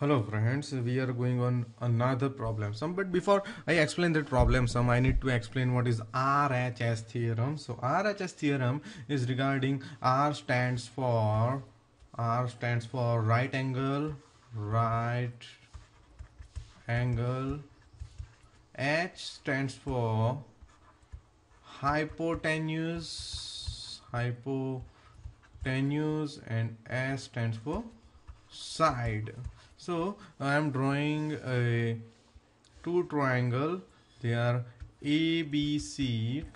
hello friends we are going on another problem Some, but before i explain that problem some i need to explain what is rhs theorem so rhs theorem is regarding r stands for r stands for right angle right angle h stands for hypotenuse hypotenuse and s stands for side so i am drawing a two triangle they are abc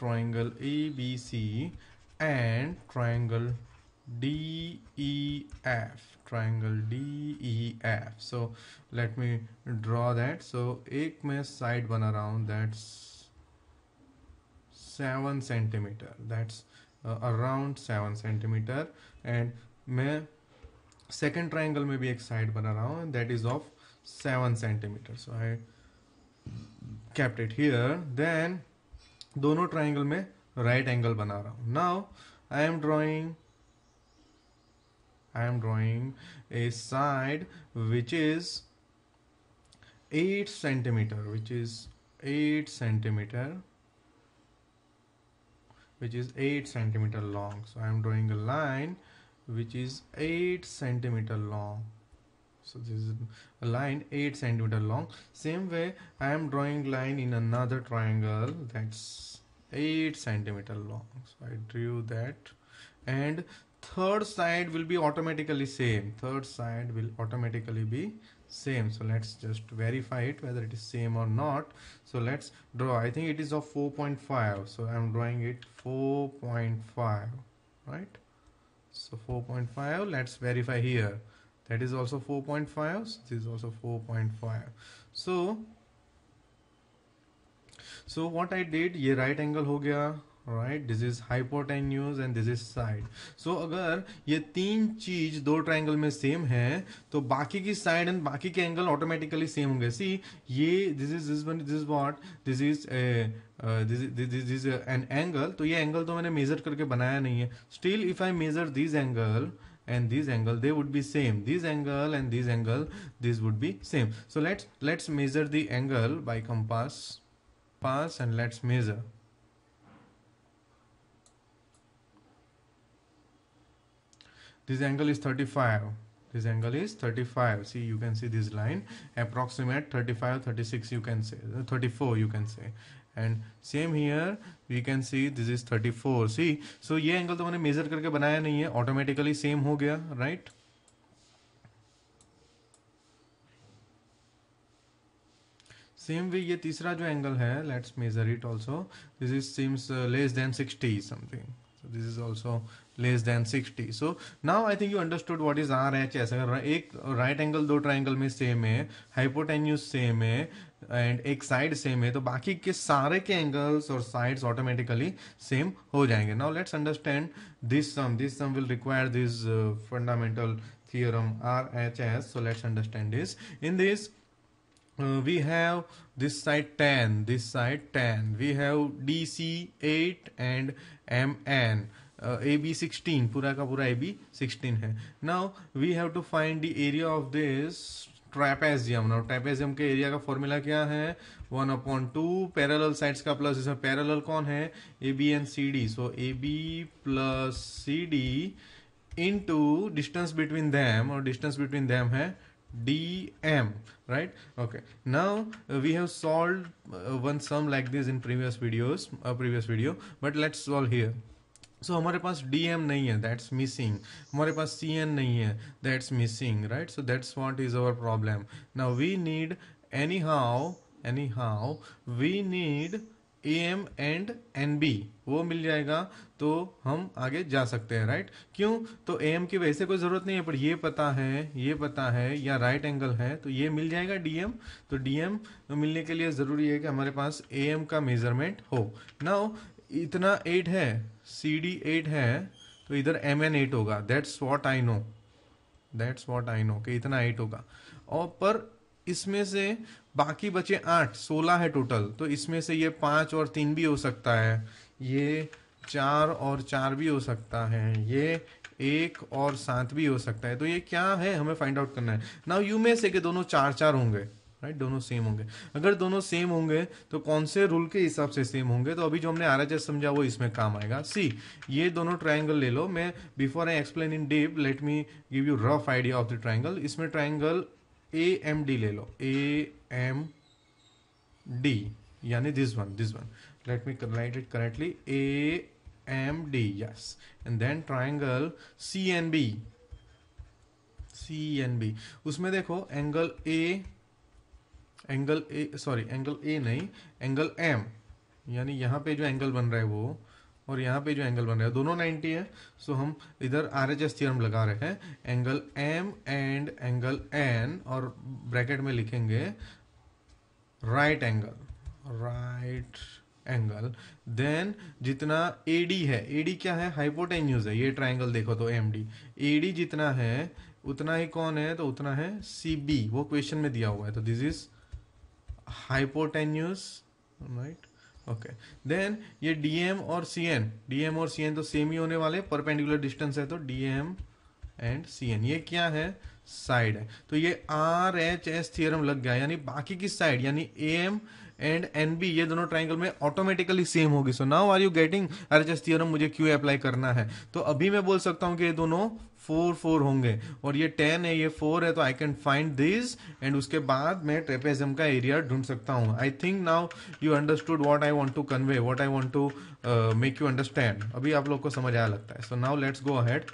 triangle abc and triangle def triangle def so let me draw that so ek mein side one around that's 7 centimeter that's uh, around 7 centimeter and मैं second triangle में भी एक side बना रहा हूँ that is of seven centimetre so I kept it here then दोनों triangle में right angle बना रहा हूँ now I am drawing I am drawing a side which is eight centimetre which is eight centimetre which is eight centimetre long so I am drawing a line which is 8 centimeter long so this is a line 8 centimeter long same way i am drawing line in another triangle that's 8 centimeter long so i drew that and third side will be automatically same third side will automatically be same so let's just verify it whether it is same or not so let's draw i think it is of 4.5 so i'm drawing it 4.5 right so 4.5 let's verify here that is also 4.5 so this is also 4.5 so so what I did ये right angle हो right this is hypotenuse and this is side so अगर ये तीन चीज दो triangle में same है तो बाकी की साइड एंड बाकी के एंगल ऑटोमेटिकली सेम होंगे सी ये this is this this is what this is this is an angle तो ये एंगल तो मैंने मेजर करके बनाया नहीं है still if I measure this angle and this angle they would be same this angle and this angle this would be same so let's let's measure the by compass pass and let's measure this angle is 35 this angle is 35 see you can see this line approximate 35 36 you can say 34 you can say and same here we can see this is 34 see so ye angle to maine measure karke banaya nahi hai automatically same ho gaya right? Same way ये तीसरा जो angle है let's measure it also this is seems less than 60 something this is also less than sixty so now I think you understood what is R H S अगर एक right right angle दो triangle में same है hypotenuse same है and एक side same है तो बाकी के सारे के एंगल्स और साइड्स ऑटोमेटिकली सेम हो जाएंगे now let's understand this sum this sum will require this fundamental theorem R theorem RHS. So let's understand this. In this, uh, we have this side 10, this side 10. We have DC 8 and MN. A B sixteen पूरा का पूरा A B sixteen है now we have to find the area of this trapezium now trapezium के area का formula क्या है one upon two parallel sides का plus इसमें पैरल कौन है A B and C D so A B plus C D in two distance between them और distance between them है D M right okay now we have solved one sum like this in previous videos previous video but let's solve here so so, हमारे पास D M नहीं है that's missing हमारे पास सी N नहीं है that's missing right so that's what is our problem ना we need anyhow anyhow we need A M and N B वो मिल जाएगा तो हम आगे जा सकते हैं राइट क्यों तो ए एम की वैसे कोई ज़रूरत नहीं है पर ये पता है ये पता है या राइट एंगल है तो ये मिल जाएगा डी एम तो डी एम मिलने के लिए ज़रूरी है कि हमारे पास ए एम का मेजरमेंट हो ना इतना एट है सी डी एट है तो इधर एम एन एट होगा that's what I know that's what I know कि इतना एट होगा और पर इसमें से बाकी बचे आठ सोलह है टोटल तो इसमें से ये पाँच और तीन भी हो सकता है ये चार और चार भी हो सकता है ये एक और सात भी हो सकता है तो ये क्या है हमें फाइंड आउट करना है नाउ यू में से के दोनों चार चार होंगे राइट दोनों सेम होंगे अगर दोनों सेम होंगे तो कौन से रूल के हिसाब से सेम होंगे तो अभी जो हमने आर समझा वो इसमें काम आएगा सी ये दोनों ट्राइंगल ले लो मैं before I explain in deep let me give you rough idea of the triangle इसमें ट्राइंगल ए एम डी ले लो ए एम डी यानी this one this one let me write it correctly A M D yes and then triangle C N B C N B उसमें देखो angle A angle A sorry angle A नहीं angle M यानी यहाँ पे जो angle बन रहा है वो और यहाँ पे जो एंगल बन रहा है दोनों 90 है सो हम इधर आर एच एस थियरम लगा रहे हैं angle M and angle N और ब्रैकेट में लिखेंगे right angle right angle then जितना ए डी है ए डी क्या है हाइपोटेन्यूज है ये ट्राइंगल देखो तो एम डी ए डी जितना है उतना ही कौन है तो उतना है सी बी वो क्वेश्चन में दिया हुआ है तो this is hypotenuse right okay then ये डीएम और सीएन डीएम और सीएन तो सेम ही होने वाले परपेंडिकुलर डिस्टेंस है तो डीएम एंड सीएन ये क्या है साइड है तो ये आर एच एस थियरम लग गया यानी बाकी की साइड यानी A M and N B ये दोनों ट्राइंगल में ऑटोमेटिकली सेम होगी so now are you getting RHS H एस थियरम मुझे क्यों अप्लाई करना है तो अभी मैं बोल सकता हूं कि ये दोनों फोर फोर होंगे और ये टेन है ये फोर है तो I can find this and उसके बाद मैं ट्रेपेजम का एरिया ढूंढ सकता हूँ I think now you understood what I want to convey what I want to make you understand अभी आप लोग को समझ आया लगता है so now let's go ahead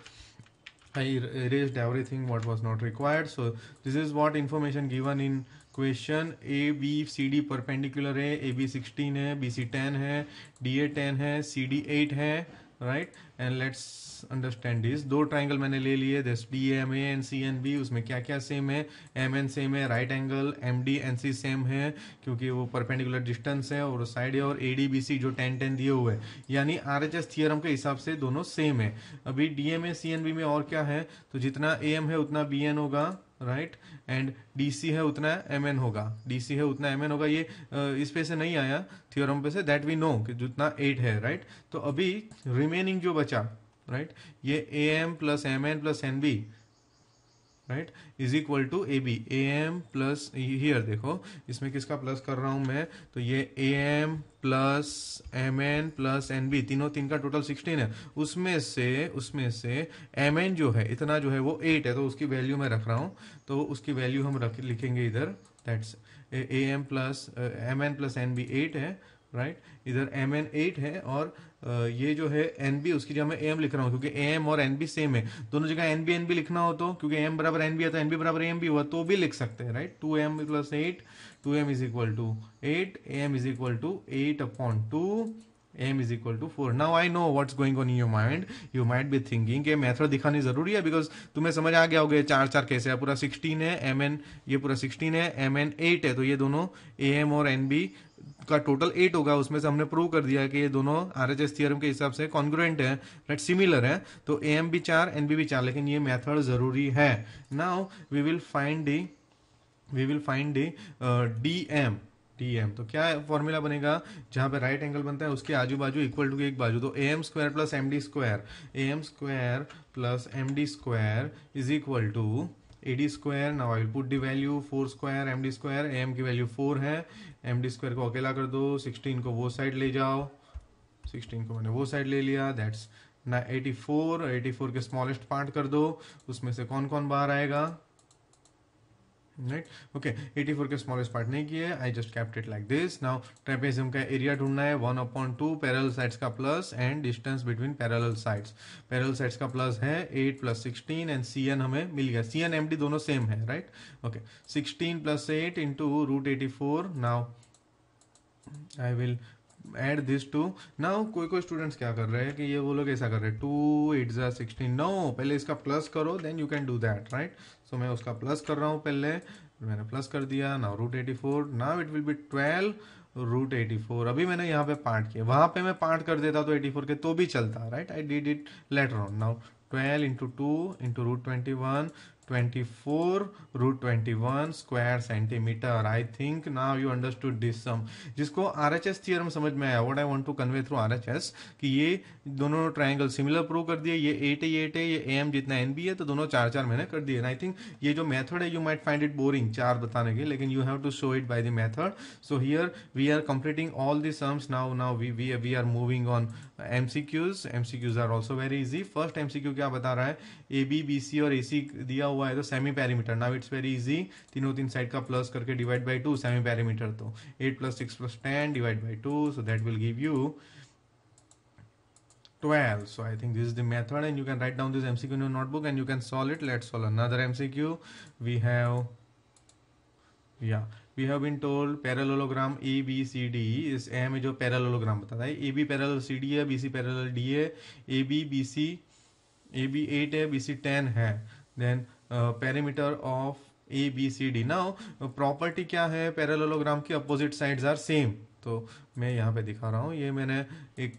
I erased everything what was not required so this is what information given in question A B C D perpendicular है A B sixteen है बी सी टेन है D A ten है C D eight है right and let's understand this दो triangle मैंने ले लिए दस D M A and C N B उसमें क्या क्या सेम है एम एन सेम है right angle M D N C same है क्योंकि वो परपेंडिकुलर डिस्टेंस है और साइड है और ए डी बी सी जो टेन टेन दिए हुए हैं यानी आर एच एस थियरम के हिसाब से दोनों सेम है अभी D M A C N B में और क्या है तो जितना ए एम है उतना बी एन होगा राइट एंड डी सी है उतना एम एन होगा डी सी है उतना एम एन होगा ये इस पे से नहीं आया थियोरम पे से दैट वी नो कि जितना एट है राइट right? तो अभी रिमेनिंग जो बचा राइट right? ये A M plus M N plus N B right is equal to A B A M plus here देखो इसमें किसका प्लस कर रहा हूँ मैं तो ये A M plus M N plus N B तीनों तीन का टोटल सिक्सटीन है उसमें से उसमें से एम एन जो है इतना जो है वो एट है तो उसकी वैल्यू मैं रख रहा हूँ तो उसकी वैल्यू हम रख लिखेंगे इधर that's A M plus M N plus N B eight है राइट right? इधर एम एन एट है और ये जो है एन बी उसकी जगह मैं एम लिख रहा हूँ क्योंकि एम और एन बी सेम है दोनों जगह एन बी एन बी लिखना हो तो क्योंकि एम बराबर एन बी आता है एन बी बराबर एम बी हुआ तो भी लिख सकते हैं right two M plus eight two M is equal to eight M is equal to eight upon two M is equal to four now I know what's going on your mind you might be thinking के method दिखानी जरूरी है because तुम्हें समझ आ गया होगा चार चार कैसे है पूरा सिक्सटीन है एम एन ये पूरा सिक्सटीन है एम एन एट है तो ये दोनों ए एम और एन बी का टोटल एट होगा उसमें से हमने प्रूव कर दिया कि ये दोनों आर एच एस थियरम के हिसाब से कॉन्ग्रुएंट है राइट सिमिलर है तो ए एम बी चार एन बी भी चार लेकिन ये मैथड जरूरी है now we will find D we will find D D M T M तो क्या फॉर्मूला बनेगा जहां पे राइट एंगल बनता है उसके आजू बाजू इक्वल टू एक बाजू तो A M square plus M D square A M square plus M D square is equal to A D square now I will put the value four square M D square A M की value four है M D square को अकेला कर दो sixteen को वो side ले जाओ सिक्सटीन को मैंने वो साइड ले लिया दैट्स ना एटी फोर एटी फोर के स्मॉलेस्ट पार्ट कर दो उसमें से कौन कौन बाहर आएगा right okay 84 के smallest part नहीं किया I just kept it like this now trapezium का area ढूंढना है 1 upon 2 parallel sides का plus and distance between parallel sides parallel sides का plus है 8 plus 16 and cn हमें मिल गया cn md दोनों same है right okay 16 plus 8 into root 84 now I will add this to ना कोई कोई स्टूडेंट्स क्या कर रहे हैं कि ये वो लोग ऐसा कर रहे हैं टू एट जै सिक्सटीन नो पहले इसका प्लस करो then you can do that right so मैं उसका प्लस कर रहा हूँ पहले मैंने प्लस कर दिया ना root eighty four now it will be twelve root eighty four अभी मैंने यहाँ पे पार्ट किया वहाँ पे मैं पार्ट कर देता तो एटी फोर के तो भी चलता right I did it later on now twelve into two into root twenty one 24 root 21 square centimetre I think now you understood this sum जिसको आर एच एस थियरम समझ में आया what I want to convey through RHS H एस कि ये दोनों ट्राइंगल सिमिलर प्रूव कर दिए ये एट है एट है ये एम जितना एन बी है तो दोनों चार चार मैंने कर दिए आई थिंक ये जो मेथड है you might find it boring चार बताने के लेकिन you have to show it by the method so here we are completing all the sums now now we we we are moving on M C Qs M C Qs are also very easy first M C Q क्या बता रहा है A B B सी और ए सी दिया हुआ हुआ है तो semi perimeter now it's very easy तीनों तीन साइड का प्लस करके divide by two semi perimeter तो eight plus six plus ten divide by two so that will give you 12 so i think this is the method and you can write down this mcq in your notebook and you can solve it let's solve another mcq we have yeah we have been told parallelogram a b c d is a में जो parallelogram बता रहा है A B parallel C D है B C parallel D है A B B C A B eight है B C ten है then perimeter of A B C D now property क्या है पैरेललोग्राम की अपोजिट साइड्स आर सेम तो मैं यहाँ पे दिखा रहा हूँ ये मैंने एक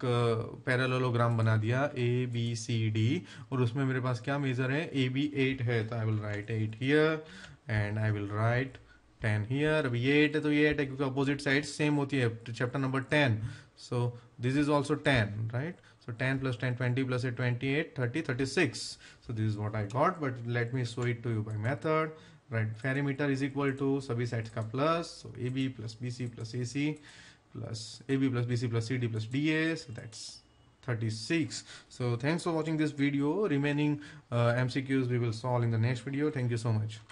पैरेललोग्राम बना दिया ए बी सी डी और उसमें मेरे पास क्या मेजर है ए बी एट है तो I will write eight here and I will write ten here अभी ये एट है तो ये एट है क्योंकि अपोजिट साइड सेम होती है chapter number ten so this is also ten right So 10 plus 10, 20 plus 8, 28, 30, 36. So this is what I got, but let me show it to you by method. Right, perimeter is equal to सभी sides का plus so A B plus B plus plus plus C plus A plus plus B C plus 36 so thanks for watching this video remaining uh, mcqs we will solve in the next video thank you so much